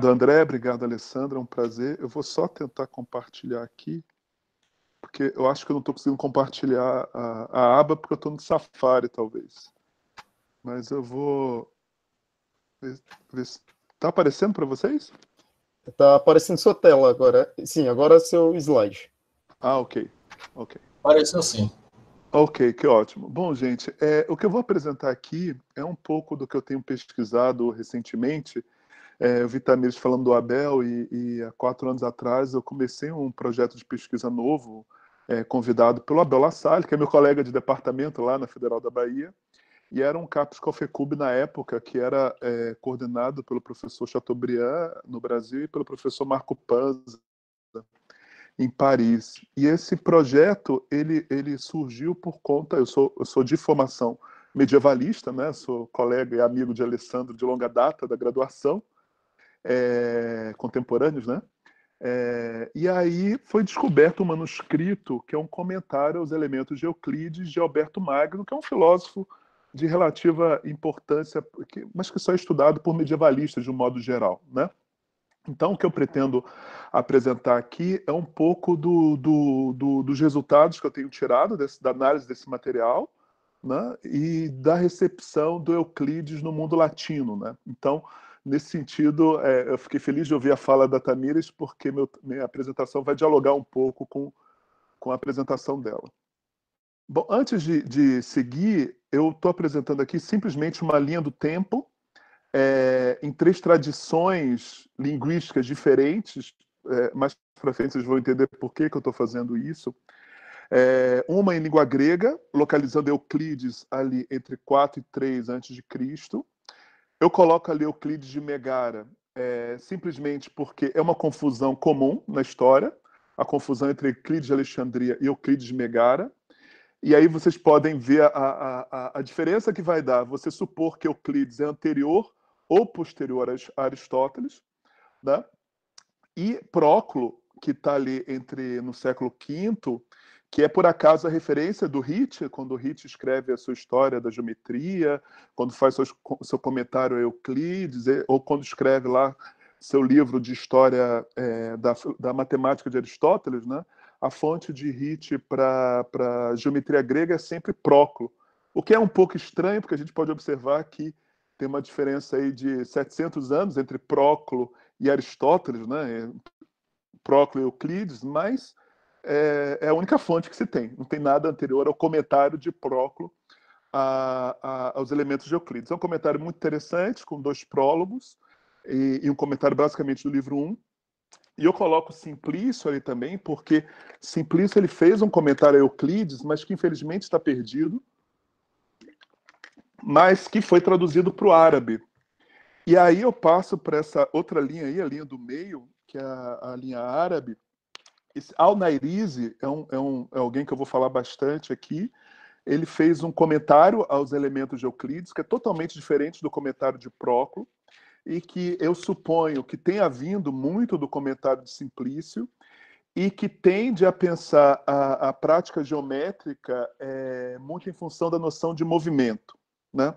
Obrigado, André. Obrigado, Alessandra. É um prazer. Eu vou só tentar compartilhar aqui, porque eu acho que eu não estou conseguindo compartilhar a, a aba, porque eu estou no Safari, talvez. Mas eu vou. Está aparecendo para vocês? Está aparecendo sua tela agora. Sim, agora é seu slide. Ah, ok. Ok. Apareceu sim. Ok, que ótimo. Bom, gente, é, o que eu vou apresentar aqui é um pouco do que eu tenho pesquisado recentemente é, eu vi falando do Abel e, e, há quatro anos atrás eu comecei um projeto de pesquisa novo, é, convidado pelo Abel Lassalle, que é meu colega de departamento lá na Federal da Bahia, e era um CAPES Cofecub na época, que era é, coordenado pelo professor Chateaubriand no Brasil e pelo professor Marco Panza em Paris. E esse projeto ele, ele surgiu por conta, eu sou, eu sou de formação medievalista, né? sou colega e amigo de Alessandro de longa data da graduação, é, contemporâneos, né? É, e aí foi descoberto um manuscrito que é um comentário aos elementos de Euclides de Alberto Magno, que é um filósofo de relativa importância, mas que só é estudado por medievalistas de um modo geral, né? Então, o que eu pretendo apresentar aqui é um pouco do, do, do, dos resultados que eu tenho tirado desse, da análise desse material né? e da recepção do Euclides no mundo latino. Né? Então, nesse sentido, é, eu fiquei feliz de ouvir a fala da Tamires, porque meu, minha apresentação vai dialogar um pouco com, com a apresentação dela. Bom, antes de, de seguir, eu estou apresentando aqui simplesmente uma linha do tempo é, em três tradições linguísticas diferentes. É, mais para frente vocês vão entender por que, que eu estou fazendo isso. É, uma em língua grega, localizando Euclides ali entre 4 e 3 antes de Cristo. Eu coloco ali Euclides de Megara é, simplesmente porque é uma confusão comum na história, a confusão entre Euclides de Alexandria e Euclides de Megara. E aí vocês podem ver a, a, a diferença que vai dar. Você supor que Euclides é anterior ou posterior a Aristóteles, né? e Próclo, que está ali entre no século V que é por acaso a referência do Hit, quando o Hit escreve a sua história da geometria, quando faz seus, seu comentário a Euclides, ou quando escreve lá seu livro de história é, da, da matemática de Aristóteles, né? a fonte de Hit para geometria grega é sempre Próclo, o que é um pouco estranho, porque a gente pode observar que tem uma diferença aí de 700 anos entre Próclo e Aristóteles, né? Próclo e Euclides, mas é, é, a única fonte que se tem. Não tem nada anterior ao comentário de Próclo a, a, aos elementos de Euclides. É um comentário muito interessante, com dois prólogos e, e um comentário basicamente do livro 1. Um. E eu coloco Simplício ali também, porque Simplício ele fez um comentário a Euclides, mas que infelizmente está perdido, mas que foi traduzido para o árabe. E aí eu passo para essa outra linha aí, a linha do meio, que é a, a linha árabe, esse Alnairize é, um, é, um, é alguém que eu vou falar bastante aqui. Ele fez um comentário aos elementos de Euclides, que é totalmente diferente do comentário de Próclo, e que eu suponho que tenha vindo muito do comentário de Simplício, e que tende a pensar a, a prática geométrica é, muito em função da noção de movimento. Né?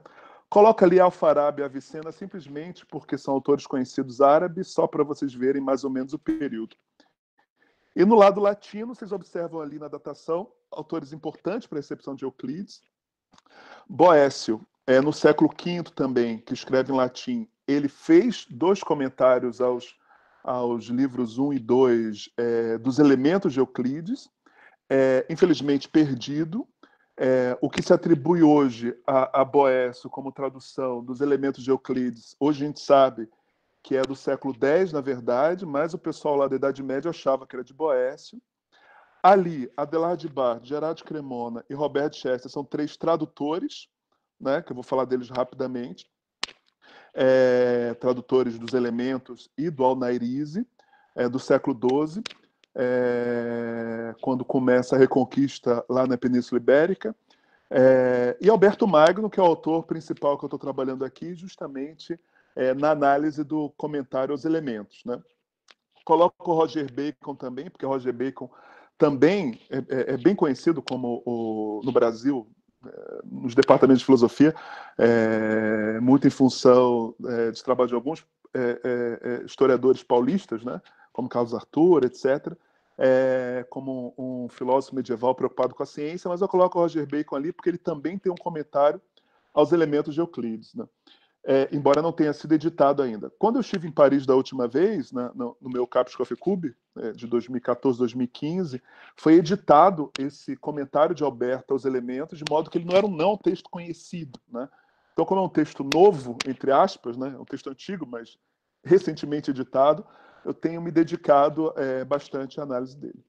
Coloca ali Alfarabi e Avicena simplesmente porque são autores conhecidos árabes, só para vocês verem mais ou menos o período. E no lado latino, vocês observam ali na datação autores importantes para a recepção de Euclides. Boécio, é, no século V também, que escreve em latim, ele fez dois comentários aos, aos livros 1 e 2 é, dos elementos de Euclides, é, infelizmente perdido. É, o que se atribui hoje a, a Boécio como tradução dos elementos de Euclides, hoje a gente sabe que é do século X, na verdade, mas o pessoal lá da Idade Média achava que era de Boécio. Ali, Adelard de Bard, Gerard Cremona e Robert Chester são três tradutores, né, que eu vou falar deles rapidamente, é, tradutores dos elementos e do Alnairise, é, do século XII, é, quando começa a Reconquista lá na Península Ibérica. É, e Alberto Magno, que é o autor principal que eu estou trabalhando aqui, justamente é, na análise do comentário aos elementos. Né? Coloco o Roger Bacon também, porque Roger Bacon também é, é, é bem conhecido como o, no Brasil é, nos departamentos de filosofia, é, muito em função é, de trabalho de alguns é, é, historiadores paulistas, né, como Carlos Arthur, etc., como um, um, filósofo medieval preocupado com a ciência, mas eu coloco o Roger Bacon ali porque ele também tem um comentário aos elementos de Euclides. Né? é, embora não tenha sido editado ainda. Quando eu estive em Paris da última vez, né, no, no, meu Capes Coffee Cube, é, de 2014, 2015, foi editado esse comentário de Alberto aos elementos, de modo que ele não era um não texto conhecido. Né? Então, como é um texto novo, entre aspas, né, é um texto antigo, mas recentemente editado, eu tenho me dedicado é, bastante à análise dele.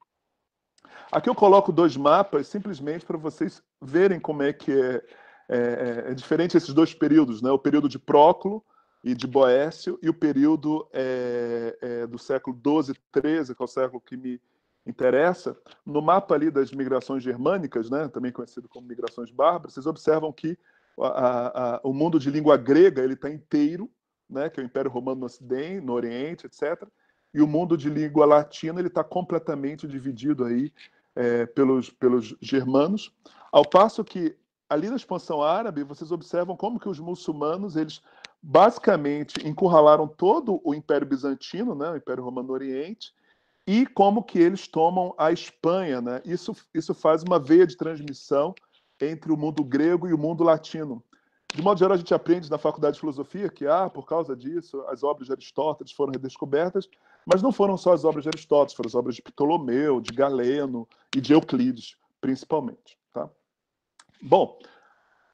Aqui eu coloco dois mapas, simplesmente para vocês verem como é que é é, é, é diferente esses dois períodos, né? o período de Próclo e de Boécio e o período é, é, do século XII, XIII, que é o século que me interessa. No mapa ali das migrações germânicas, né? também conhecido como migrações bárbaras, vocês observam que a, a, o mundo de língua grega ele está inteiro, né? que é o Império Romano no Ocidente, no Oriente, etc., e o mundo de língua latina ele está completamente dividido aí é, pelos, pelos germanos, ao passo que ali na expansão árabe, vocês observam como que os muçulmanos, eles basicamente encurralaram todo o Império Bizantino, né, o Império Romano do Oriente, e como que eles tomam a Espanha. Né? Isso, isso faz uma veia de transmissão entre o mundo grego e o mundo latino. De modo geral, a gente aprende na faculdade de filosofia que, ah, por causa disso, as obras de Aristóteles foram redescobertas, mas não foram só as obras de Aristóteles, foram as obras de Ptolomeu, de Galeno e de Euclides, principalmente. Tá? Bom,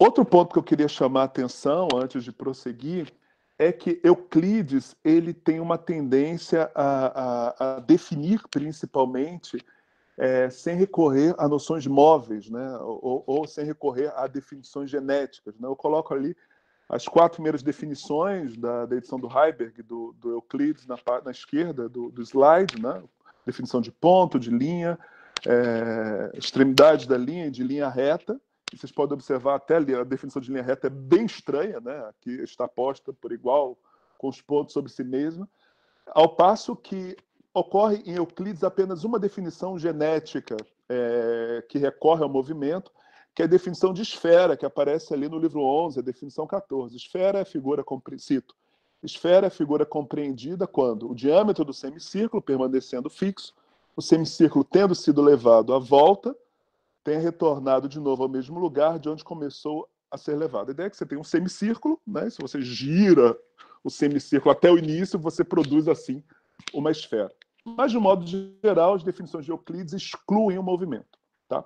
outro ponto que eu queria chamar a atenção antes de prosseguir é que Euclides ele tem uma tendência a, a, a definir principalmente é, sem recorrer a noções móveis, né? ou, ou sem recorrer a definições genéticas. Né? Eu coloco ali as quatro primeiras definições da, da edição do Heiberg, do, do Euclides, na, na esquerda do, do, slide, né? definição de ponto, de linha, é, extremidade da linha e de linha reta vocês podem observar até ali, a definição de linha reta é bem estranha, né? Aqui está posta por igual, com os pontos sobre si mesma, ao passo que ocorre em Euclides apenas uma definição genética é, que recorre ao movimento, que é a definição de esfera, que aparece ali no livro 11, a definição 14. Esfera é figura, cito, esfera é figura compreendida quando o diâmetro do semicírculo permanecendo fixo, o semicírculo tendo sido levado à volta, tenha retornado de novo ao mesmo lugar de onde começou a ser levado. A ideia é que você tem um semicírculo, né? se você gira o semicírculo até o início, você produz assim uma esfera. Mas, de modo geral, as definições de Euclides excluem o movimento. Tá?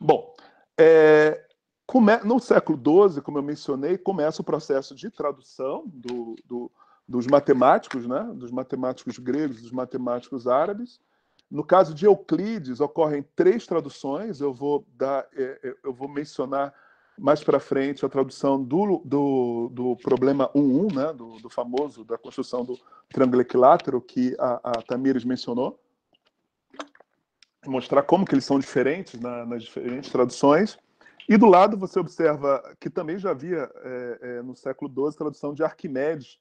Bom, é, come... no século XII, como eu mencionei, começa o processo de tradução do, do, dos matemáticos, né? dos matemáticos gregos, dos matemáticos árabes, no caso de Euclides, ocorrem três traduções, eu vou, dar, é, é, eu vou mencionar mais para frente a tradução do, do, do problema 1.1, né, do, do, famoso, da construção do triângulo equilátero que a, a Tamires mencionou, mostrar como que eles são diferentes na, né? nas diferentes traduções. E do lado você observa que também já havia é, é, no século XII tradução de Arquimedes,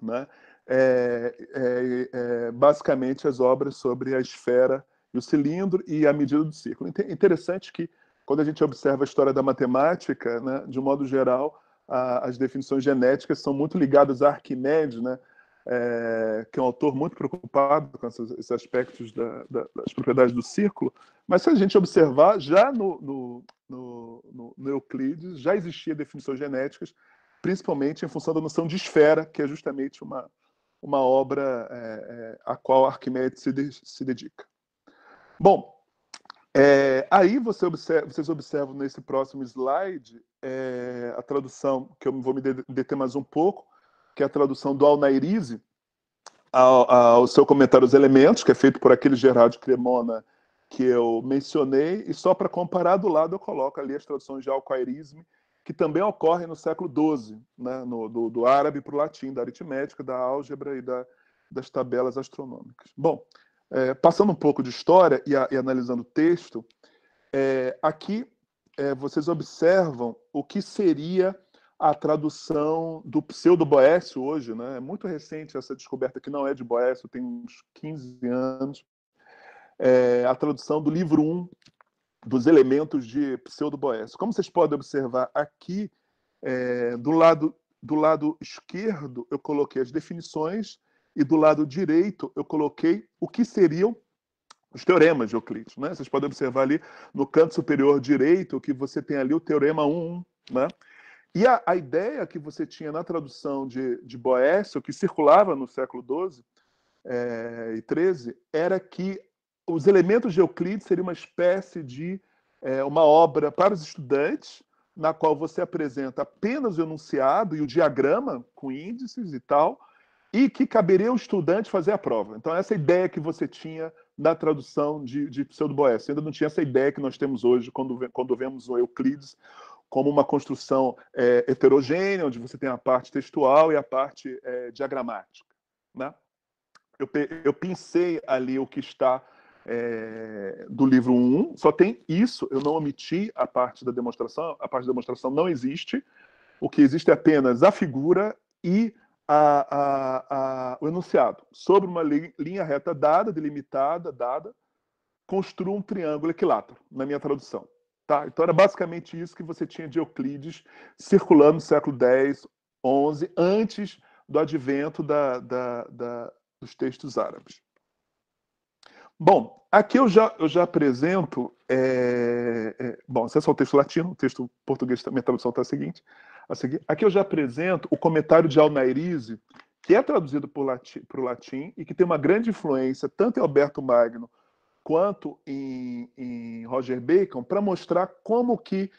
né? é, é, é, basicamente as obras sobre a esfera e o cilindro e a medida do círculo. É Interessante que, quando a gente observa a história da matemática, né, de um modo geral, a, as definições genéticas são muito ligadas a Arquimedes, né, é, que é um autor muito preocupado com esses, esses aspectos da, da, das propriedades do círculo, mas se a gente observar, já no, no, no, no, Euclides já existia definições genéticas, principalmente em função da noção de esfera, que é justamente uma, uma obra é, é, a qual Arquimedes se, de, se dedica. Bom, é, aí você observa, vocês observam nesse próximo slide é, a tradução, que eu vou me deter mais um pouco, que é a tradução do Alnairise ao, ao seu comentário Os Elementos, que é feito por aquele Gerardo Cremona que eu mencionei, e só para comparar do lado eu coloco ali as traduções de Alcoairisme que também ocorre no século XII, né, no, do, do árabe para o latim, da aritmética, da álgebra e da, das tabelas astronômicas. Bom, é, passando um pouco de história e, a, e analisando o texto, é, aqui é, vocês observam o que seria a tradução do pseudo-Boécio hoje, né? É muito recente essa descoberta, que não é de Boécio, tem uns 15 anos. É, a tradução do livro 1 dos elementos de pseudo-Boécio. Como vocês podem observar aqui, é, do, lado, do lado esquerdo eu coloquei as definições e do lado direito eu coloquei o que seriam os teoremas de Euclides. Né? Vocês podem observar ali no canto superior direito que você tem ali o teorema 1. Né? E a, a ideia que você tinha na tradução de, de Boécio, que circulava no século XII é, e XIII, era que os elementos de Euclides seria uma espécie de é, uma obra para os estudantes, na qual você apresenta apenas o enunciado e o diagrama com índices e tal, e que caberia ao estudante fazer a prova. Então, essa é ideia que você tinha da tradução de, de Pseudo-Boécio, ainda não tinha essa ideia que nós temos hoje quando, quando vemos o Euclides como uma construção é, heterogênea, onde você tem a parte textual e a parte é, diagramática. Né? Eu, eu, pensei ali o que está é, do livro 1, só tem isso, eu não omiti a parte da demonstração, a parte da demonstração não existe, o que existe é apenas a figura e a, a, a, o enunciado. Sobre uma li, linha reta dada, delimitada, dada, construa um triângulo equilátero, na minha tradução. Tá? Então era basicamente isso que você tinha de Euclides circulando no século X, XI, antes do advento da, da, da, dos textos árabes. Bom, aqui eu já, eu já apresento. É, é, bom, acesso é só o texto latino, o texto português também, a tradução está a seguinte. A seguir, aqui eu já apresento o comentário de Alnairise que é traduzido para o latim, latim, e que tem uma grande influência, tanto em Alberto Magno quanto em, em Roger Bacon, para mostrar como que,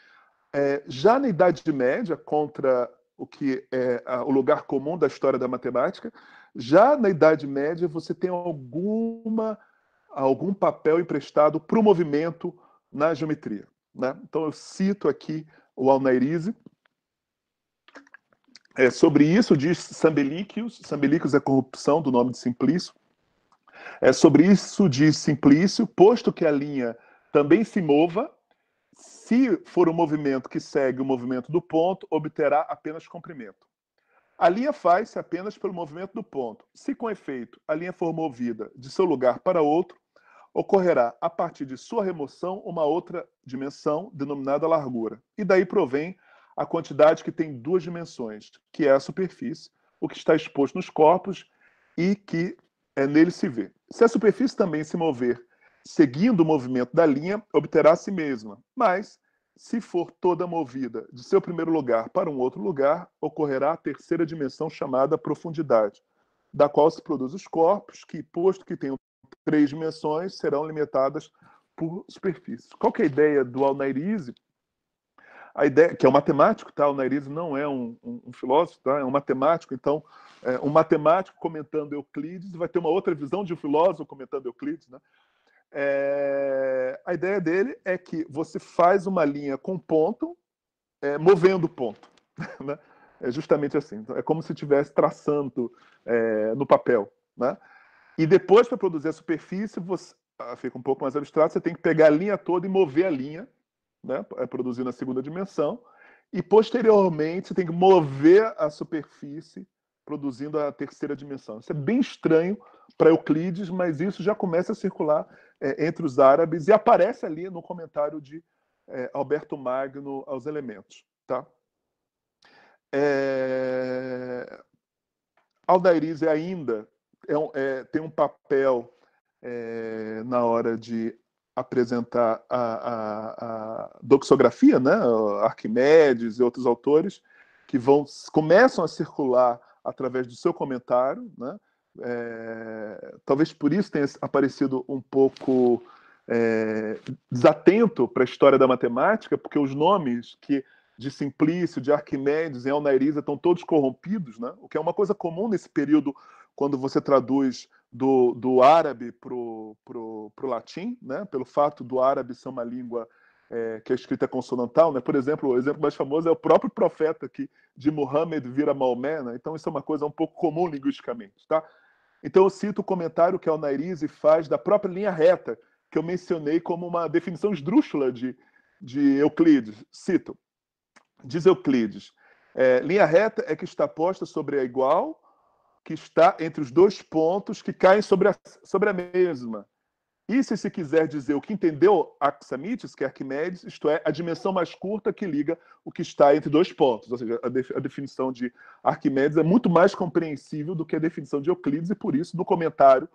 é, já na Idade Média, contra o que é a, o lugar comum da história da matemática, já na Idade Média você tem alguma algum papel emprestado para o movimento na geometria. Né? Então, eu cito aqui o Alnairise. É, sobre isso diz Sambelíquios, Sambelíquios é a corrupção do nome de Simplício. É, sobre isso diz Simplício, posto que a linha também se mova, se for o um movimento que segue o movimento do ponto, obterá apenas comprimento. A linha faz-se apenas pelo movimento do ponto. Se, com efeito, a linha for movida de seu lugar para outro, ocorrerá, a partir de sua remoção, uma outra dimensão, denominada largura. E daí provém a quantidade que tem duas dimensões, que é a superfície, o que está exposto nos corpos e que é, nele se vê. Se a superfície também se mover seguindo o movimento da linha, obterá a si mesma, mas se for toda movida de seu primeiro lugar para um outro lugar, ocorrerá a terceira dimensão chamada profundidade, da qual se produz os corpos que, posto que tenham três dimensões serão limitadas por superfície. Qual que é a ideia do Alnairize? A ideia, que é um matemático, tá? O não é um, um, um, filósofo, tá? É um matemático, então é um matemático comentando Euclides vai ter uma outra visão de um filósofo comentando Euclides, né? É, a ideia dele é que você faz uma linha com ponto, é, movendo ponto. Né? É justamente assim. Então, é como se estivesse traçando é, no papel. Né? E depois, para produzir a superfície, você ah, fica um pouco mais abstrato, você tem que pegar a linha toda e mover a linha, né? É, produzindo a segunda dimensão. E posteriormente, você tem que mover a superfície, produzindo a terceira dimensão. Isso é bem estranho para Euclides, mas isso já começa a circular é, entre os árabes e aparece ali no comentário de é, Alberto Magno aos elementos. Tá? É... Aldairiz é ainda é, é, tem um papel é, na hora de apresentar a, a, a, doxografia, né? Arquimedes e outros autores que vão começam a circular através do seu comentário, né? É, talvez por isso tenha aparecido um pouco é, desatento para a história da matemática, porque os nomes que de Simplício, de Arquimedes, em Alnairiza estão todos corrompidos, né? O que é uma coisa comum nesse período quando você traduz do, do árabe para o latim, né? pelo fato do árabe ser uma língua é, que é escrita consonantal. Né? Por exemplo, o exemplo mais famoso é o próprio profeta que de Muhammad vira Maomé. Né? Então, isso é uma coisa um pouco comum linguisticamente. Tá? Então, eu cito o comentário que al Alnairize faz da própria linha reta, que eu mencionei como uma definição esdrúxula de, de Euclides. Cito. Diz Euclides: é, linha reta é que está posta sobre a igual que está entre os dois pontos que caem sobre a, sobre a mesma. E se se quiser dizer o que entendeu Axamites, que é Arquimedes, isto é, a dimensão mais curta que liga o que está entre dois pontos. Ou seja, a, a definição de Arquimedes é muito mais compreensível do que a definição de Euclides, e por isso, no comentário,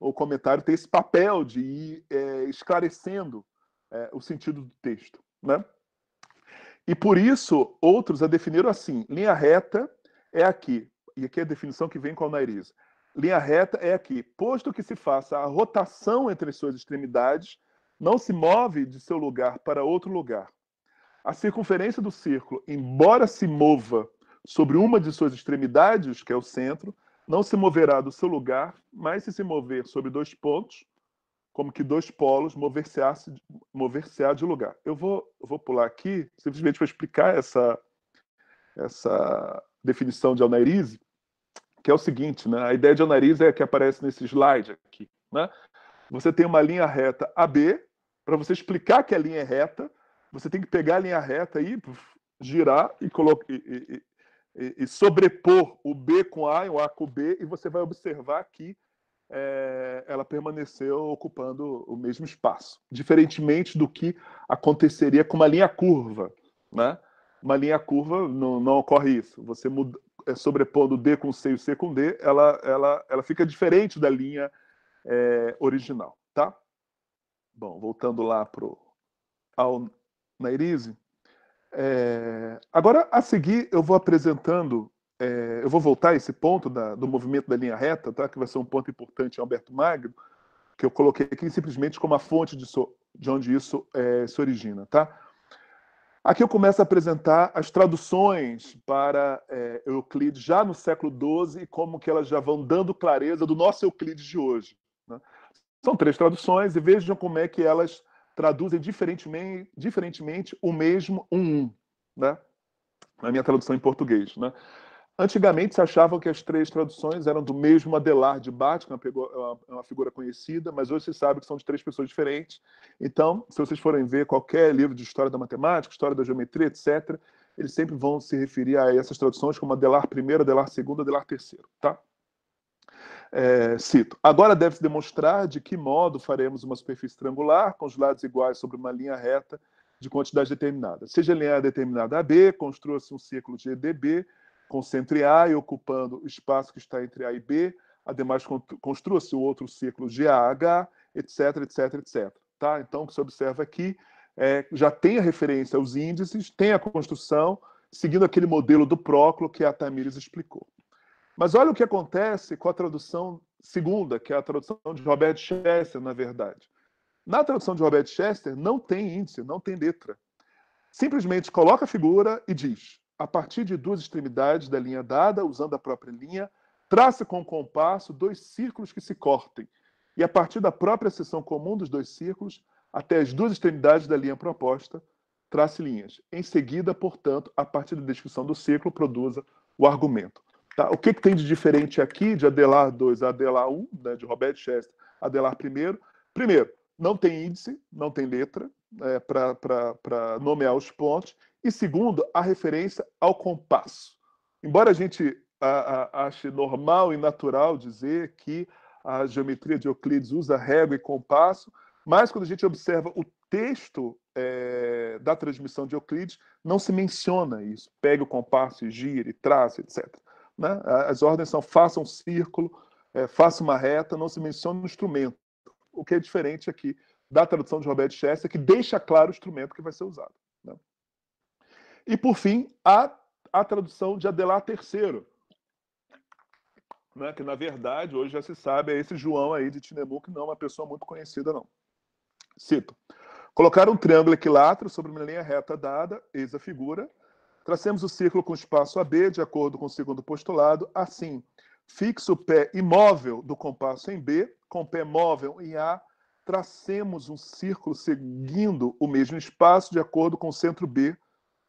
o comentário tem esse papel de ir é, esclarecendo é, o sentido do texto. Né? E por isso, outros a definiram assim: linha reta é aqui e aqui é a definição que vem com a Nairiz. Linha reta é aqui, posto que se faça a rotação entre suas extremidades, não se move de seu lugar para outro lugar. A circunferência do círculo, embora se mova sobre uma de suas extremidades, que é o centro, não se moverá do seu lugar, mas se se mover sobre dois pontos, como que dois polos mover-se-á mover de lugar. Eu vou, vou pular aqui, simplesmente para explicar essa, essa definição de Alnairise que é o seguinte, né? a ideia de nariz é a que aparece nesse slide aqui. Né? Você tem uma linha reta AB, para você explicar que a linha é reta, você tem que pegar a linha reta e girar e, colocar, e, e, e, sobrepor o B com A e o A com B, e você vai observar que é, ela permaneceu ocupando o mesmo espaço, diferentemente do que aconteceria com uma linha curva. Né? Uma linha curva não, não ocorre isso. Você muda, é, sobrepondo D com C e C com D, ela, ela, ela fica diferente da linha é, original, tá? Bom, voltando lá pro, ao Nairise. É, agora, a seguir, eu vou apresentando, é, eu vou voltar a esse ponto da, do movimento da linha reta, tá? que vai ser um ponto importante em Alberto Magno, que eu coloquei aqui simplesmente como a fonte de, so, de onde isso é, se origina. Tá? Aqui eu começo a apresentar as traduções para é, Euclides já no século XII e como que elas já vão dando clareza do nosso Euclides de hoje. Né? São três traduções e vejam como é que elas traduzem diferentemente, diferentemente o mesmo um, um né? na minha tradução em português. Né? Antigamente se achavam que as três traduções eram do mesmo Adelar de Bach, que é uma, é é uma figura conhecida, mas hoje se sabe que são de três pessoas diferentes. Então, se vocês forem ver qualquer livro de história da matemática, história da geometria, etc., eles sempre vão se referir a essas traduções como Adelar I, Adelar II, Adelar III, tá? É, cito, agora deve-se demonstrar de que modo faremos uma superfície triangular com os lados iguais sobre uma linha reta de quantidade determinada. Seja a linha determinada AB, construa-se um círculo de EDB, concentre A e ocupando o espaço que está entre A e B, ademais construa-se o outro ciclo de h, etc, etc, etc. Tá? Então, o que se observa aqui é, já tem a referência aos índices, tem a construção, seguindo aquele modelo do Próclo que a Tamires explicou. Mas olha o que acontece com a tradução segunda, que é a tradução de Robert Chester, na verdade. Na tradução de Robert Chester, não tem índice, não tem letra. Simplesmente coloca a figura e diz: a partir de duas extremidades da linha dada, usando a própria linha, traça com o compasso dois círculos que se cortem, e a partir da própria seção comum dos dois círculos, até as duas extremidades da linha proposta, trace linhas. Em seguida, portanto, a partir da descrição do círculo, produza o argumento. Tá? O que, que, tem de diferente aqui, de Adelar 2 a Adelar 1, né, de Robert Chester, Adelar primeiro? Primeiro, não tem índice, não tem letra é, para nomear os pontos, e segundo, a referência ao compasso. Embora a gente a, a, ache normal e natural dizer que a geometria de Euclides usa régua e compasso, mas quando a gente observa o texto é, da transmissão de Euclides, não se menciona isso. Pega o compasso e gire, traça, etc. Né? As ordens são faça um círculo, é, faça uma reta, não se menciona o instrumento. O que é diferente aqui da tradução de Robert Chester, que deixa claro o instrumento que vai ser usado. E, por fim, a, a tradução de Adelar III, né, que, na verdade, hoje já se sabe, é esse João aí de Tinebu, que não é uma pessoa muito conhecida, não. Cito. Colocar um triângulo equilátero sobre uma linha reta dada, eis a figura. Tracemos o círculo com espaço AB, de acordo com o segundo postulado. Assim, fixo o pé imóvel do compasso em B, com o pé móvel em A, tracemos um círculo seguindo o mesmo espaço de acordo com o centro B,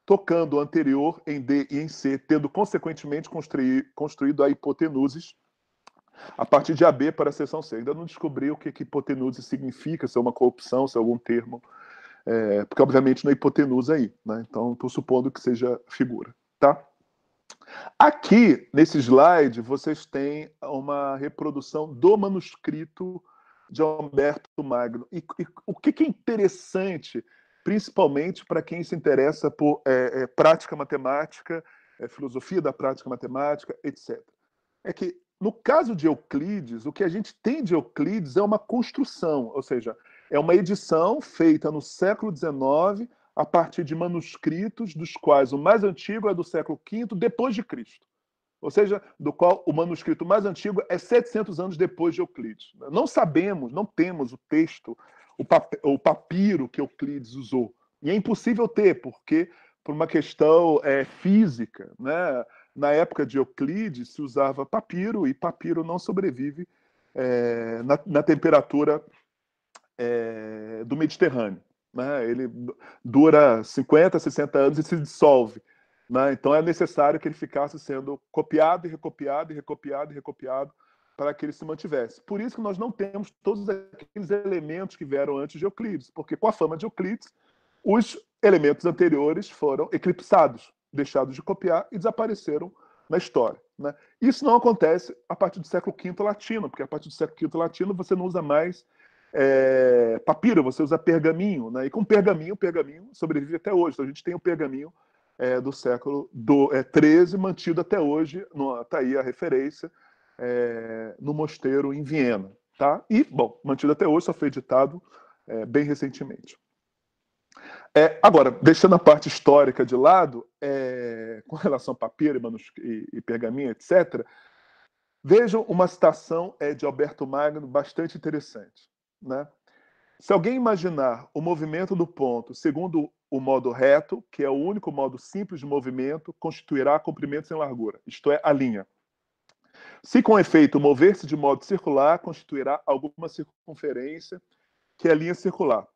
tocando o anterior em D e em C, tendo consequentemente construído a hipotenuses a partir de AB para a seção C. Ainda não descobri o que, que hipotenuse significa, se é uma corrupção, se é algum termo, é, porque obviamente não é hipotenusa aí, né? então estou supondo que seja figura. Tá? Aqui, nesse slide, vocês têm uma reprodução do manuscrito de Humberto Magno. E, e o que, que é interessante principalmente para quem se interessa por é, é, prática matemática, é, filosofia da prática matemática, etc. É que, no caso de Euclides, o que a gente tem de Euclides é uma construção, ou seja, é uma edição feita no século XIX a partir de manuscritos, dos quais o mais antigo é do século V depois de Cristo. Ou seja, do qual o manuscrito mais antigo é 700 anos depois de Euclides. Não sabemos, não temos o texto o, pap o papiro que Euclides usou. E é impossível ter, porque por uma questão é, física, né? Na época de Euclides se usava papiro e papiro não sobrevive é, na, na, temperatura é, do Mediterrâneo. Né? Ele dura 50, 60 anos e se dissolve. Né? Então é necessário que ele ficasse sendo copiado e recopiado e recopiado e recopiado para que ele se mantivesse. Por isso que nós não temos todos aqueles elementos que vieram antes de Euclides, porque com a fama de Euclides, os elementos anteriores foram eclipsados, deixados de copiar e desapareceram na história. Né? Isso não acontece a partir do século V latino, porque a partir do século V latino você não usa mais é, papiro, você usa pergaminho. Né? E com pergaminho, pergaminho sobrevive até hoje. Então a gente tem o pergaminho é, do século do, é, mantido até hoje, está aí a referência, é, no mosteiro em Viena. Tá? E, bom, mantido até hoje, só foi editado é, bem recentemente. É, agora, deixando a parte histórica de lado, é, com relação a papiro e, e, e pergaminho, etc., vejam uma citação é, de Alberto Magno bastante interessante. Né? Se alguém imaginar o movimento do ponto segundo o modo reto, que é o único modo simples de movimento, constituirá comprimento sem largura, isto é, a linha. Se com efeito mover-se de modo circular, constituirá alguma circunferência que é linha circular.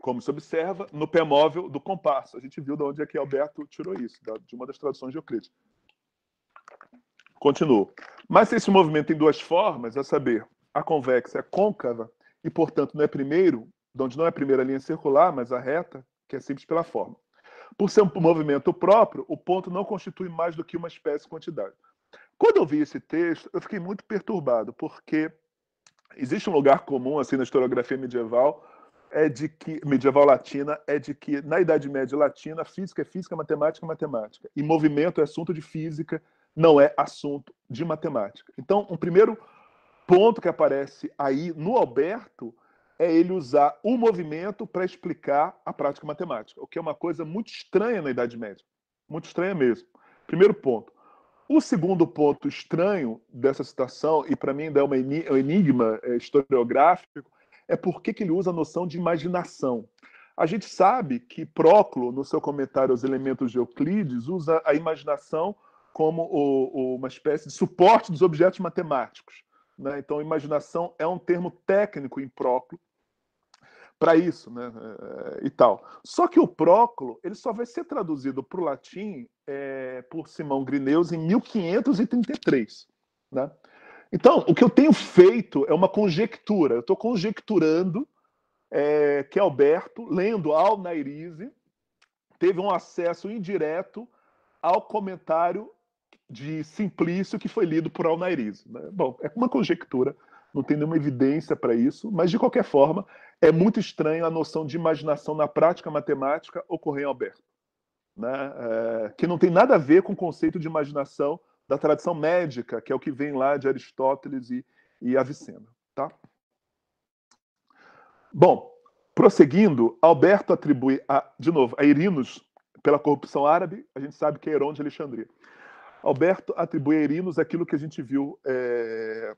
Como se observa no pé móvel do compasso. A gente viu de onde é que Alberto tirou isso, de uma das traduções de Euclides. Continuo. Mas se esse movimento tem duas formas, a é saber, a convexa é côncava e, portanto, não é primeiro, onde não é a primeira linha circular, mas a reta, que é simples pela forma. Por ser um movimento próprio, o ponto não constitui mais do que uma espécie de quantidade. Quando eu vi esse texto, eu fiquei muito perturbado, porque existe um lugar comum assim na historiografia medieval é de que medieval latina é de que na Idade Média latina física é física, matemática é matemática e movimento é assunto de física, não é assunto de matemática. Então, um primeiro ponto que aparece aí no Alberto é ele usar o movimento para explicar a prática matemática, o que é uma coisa muito estranha na Idade Média, muito estranha mesmo. Primeiro ponto. O segundo ponto estranho dessa citação, e para mim ainda é, é um enigma é, historiográfico, é por que, que ele usa a noção de imaginação. A gente sabe que Próclo, no seu comentário aos elementos de Euclides, usa a imaginação como o, o, uma espécie de suporte dos objetos matemáticos. Né? Então, imaginação é um termo técnico em Próclo para isso, né? Eh, e tal. Só que o Prócolo ele só vai ser traduzido para o latim é, por Simão Grineus em 1533, né? Então, o que eu tenho feito é uma conjectura. Eu estou conjecturando é, que Alberto, lendo Al Nairise, teve um acesso indireto ao comentário de Simplício que foi lido por Al Nairise. Né? Bom, é uma conjectura não tem nenhuma evidência para isso, mas de qualquer forma, é muito estranho a noção de imaginação na prática matemática ocorrer em Alberto, né? É, que não tem nada a ver com o conceito de imaginação da tradição médica, que é o que vem lá de Aristóteles e, e Avicena. Tá? Bom, prosseguindo, Alberto atribui, a, de novo, a Irinos, pela corrupção árabe, a gente sabe que é Heron de Alexandria. Alberto atribui a Irinos aquilo que a gente viu é,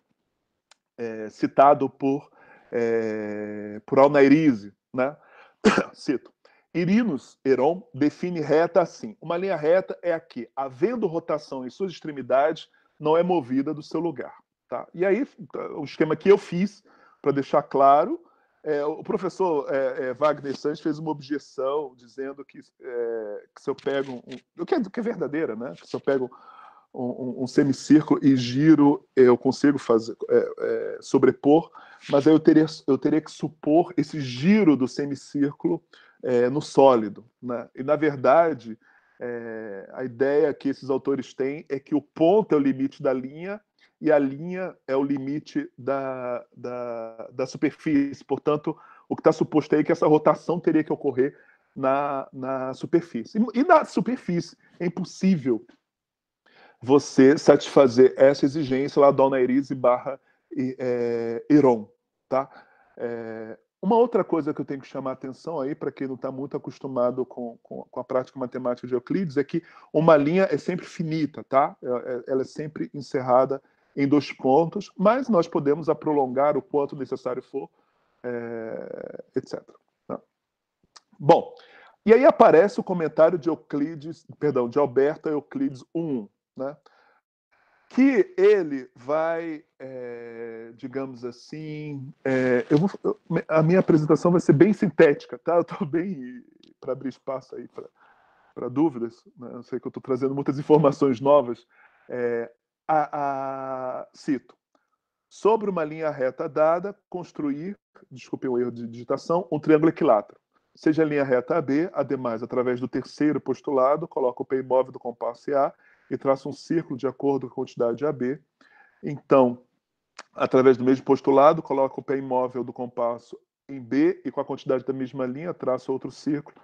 é, citado por, é, por Alnairize, né? cito. Irinus Heron define reta assim: uma linha reta é a que, havendo rotação em suas extremidades, não é movida do seu lugar. Tá? E aí, o esquema que eu fiz, para deixar claro, é, o professor é, é, Wagner Santos fez uma objeção dizendo que, é, que se eu pego. Um, o que, é, que é, verdadeira, né? Que se eu pego um, um, semicírculo e giro eu consigo fazer é, é, sobrepor, mas aí eu teria, eu teria que supor esse giro do semicírculo é, no sólido. Né? E, na verdade, é, a ideia que esses autores têm é que o ponto é o limite da linha e a linha é o limite da, da, da superfície. Portanto, o que está suposto aí é que essa rotação teria que ocorrer na, na superfície. E, e na superfície é impossível você satisfazer essa exigência lá, Dona Erise barra é, Heron, tá? É, uma outra coisa que eu tenho que chamar atenção aí, para quem não está muito acostumado com, com, com, a prática matemática de Euclides, é que uma linha é sempre finita, tá? É, é, ela é sempre encerrada em dois pontos, mas nós podemos a prolongar o quanto necessário for, é, etc. Tá? Bom, e aí aparece o comentário de Euclides, perdão, de Alberta Euclides 1 né? que ele vai, é, digamos assim, é, eu vou, eu, a minha apresentação vai ser bem sintética, tá? Eu estou bem para abrir espaço aí para dúvidas. Né? Eu sei que eu estou trazendo muitas informações novas. É, a, a, cito: sobre uma linha reta dada, construir, desculpe o erro de digitação, um triângulo equilátero. Seja a linha reta AB, ademais, através do terceiro postulado, coloca o P imóvel do compasso A e traça um círculo de acordo com a quantidade AB. Então, através do mesmo postulado, coloca o pé imóvel do compasso em B e com a quantidade da mesma linha traça outro círculo,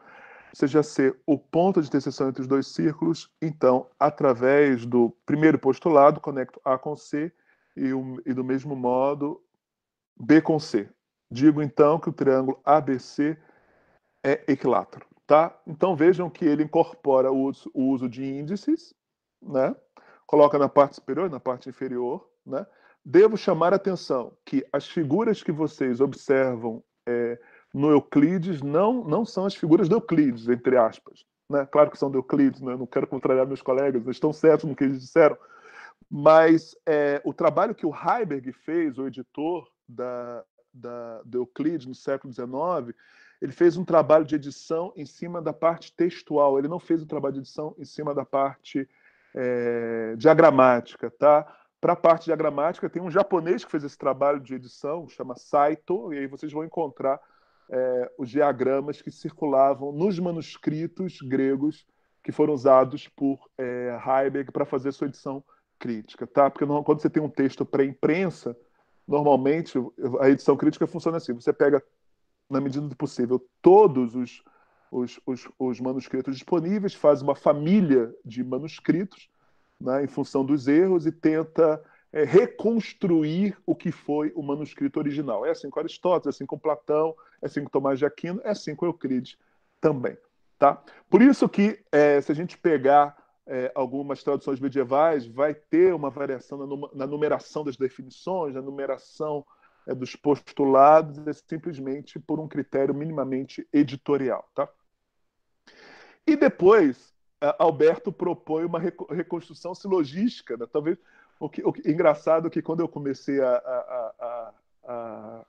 seja C o ponto de interseção entre os dois círculos. Então, através do primeiro postulado, conecto A com C e, um, e do mesmo modo B com C. Digo então que o triângulo ABC é equilátero, tá? Então vejam que ele incorpora o uso, o uso de índices né? Coloca na parte superior, na parte inferior, né? Devo chamar a atenção que as figuras que vocês observam é, no Euclides não, não são as figuras de Euclides, entre aspas. Né? Claro que são de Euclides, né? não quero contrariar meus colegas, eles estão certos no que eles disseram, mas é, o trabalho que o Heiberg fez, o editor da, da, do Euclides no século XIX, ele fez um trabalho de edição em cima da parte textual, ele não fez um trabalho de edição em cima da parte é, diagramática, tá? Para a parte diagramática, tem um japonês que fez esse trabalho de edição, chama Saito, e aí vocês vão encontrar é, os diagramas que circulavam nos manuscritos gregos que foram usados por é, Heiberg para fazer sua edição crítica, tá? Porque não, quando você tem um texto para imprensa, normalmente a edição crítica funciona assim: você pega, na medida do possível, todos os os, os, os manuscritos disponíveis, faz uma família de manuscritos né, em função dos erros e tenta é, reconstruir o que foi o manuscrito original. É assim com Aristóteles, é assim com Platão, é assim com Tomás de Aquino, é assim com Euclides também. Tá? Por isso que, é, se a gente pegar é, algumas traduções medievais, vai ter uma variação na, num, na numeração das definições, na numeração é, dos postulados, é simplesmente por um critério minimamente editorial. Tá? E depois, Alberto propõe uma reconstrução silogística. Né? Talvez o que, o que, engraçado que quando eu comecei a, a, a, a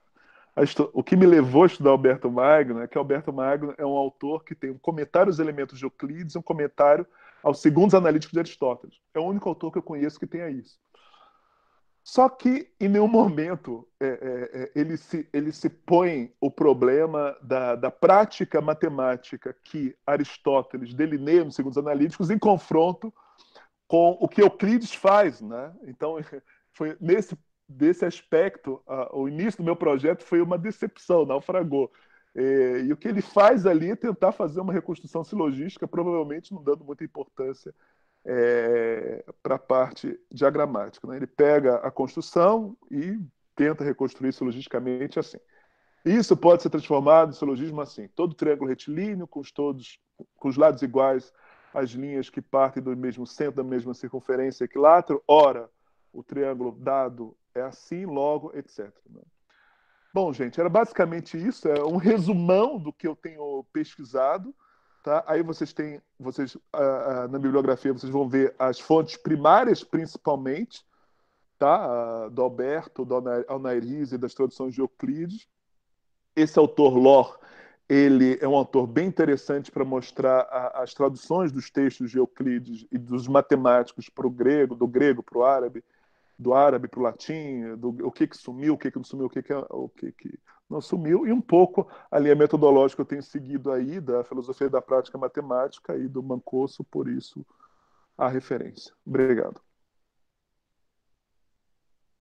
o que me levou a estudar Alberto Magno é que Alberto Magno é um autor que tem um comentário aos elementos de Euclides e um comentário aos segundos analíticos de Aristóteles. É o único autor que eu conheço que tenha isso. Só que em nenhum momento é, é, é, ele, se, ele se põe o problema da, da prática matemática que Aristóteles delineia nos segundos analíticos em confronto com o que Euclides faz. Né? Então, foi nesse desse aspecto, a, o início do meu projeto foi uma decepção, naufragou. É, e o que ele faz ali é tentar fazer uma reconstrução silogística, provavelmente não dando muita importância é, para a parte diagramática. Né? Ele pega a construção e tenta reconstruir isso logicamente assim. Isso pode ser transformado em silogismo assim: todo triângulo retilíneo, com os, todos, com os lados iguais as linhas que partem do mesmo centro, da mesma circunferência equilátero, ora, o triângulo dado é assim, logo, etc. Né? Bom, gente, era basicamente isso, é um resumão do que eu tenho pesquisado. Tá? Aí vocês têm, vocês ah, ah, na bibliografia vocês vão ver as fontes primárias principalmente, tá? Ah, do Alberto, do Alnairiz e das traduções de Euclides. Esse autor Lor, ele é um autor bem interessante para mostrar a, as traduções dos textos de Euclides e dos matemáticos para o grego, do grego para o árabe, do árabe para o latim, do, o que que sumiu, o que que não sumiu, o que que, é, o que, que não sumiu, e um pouco a linha é metodológica eu tenho seguido aí da filosofia da prática matemática e do Mancosso, por isso a referência. Obrigado.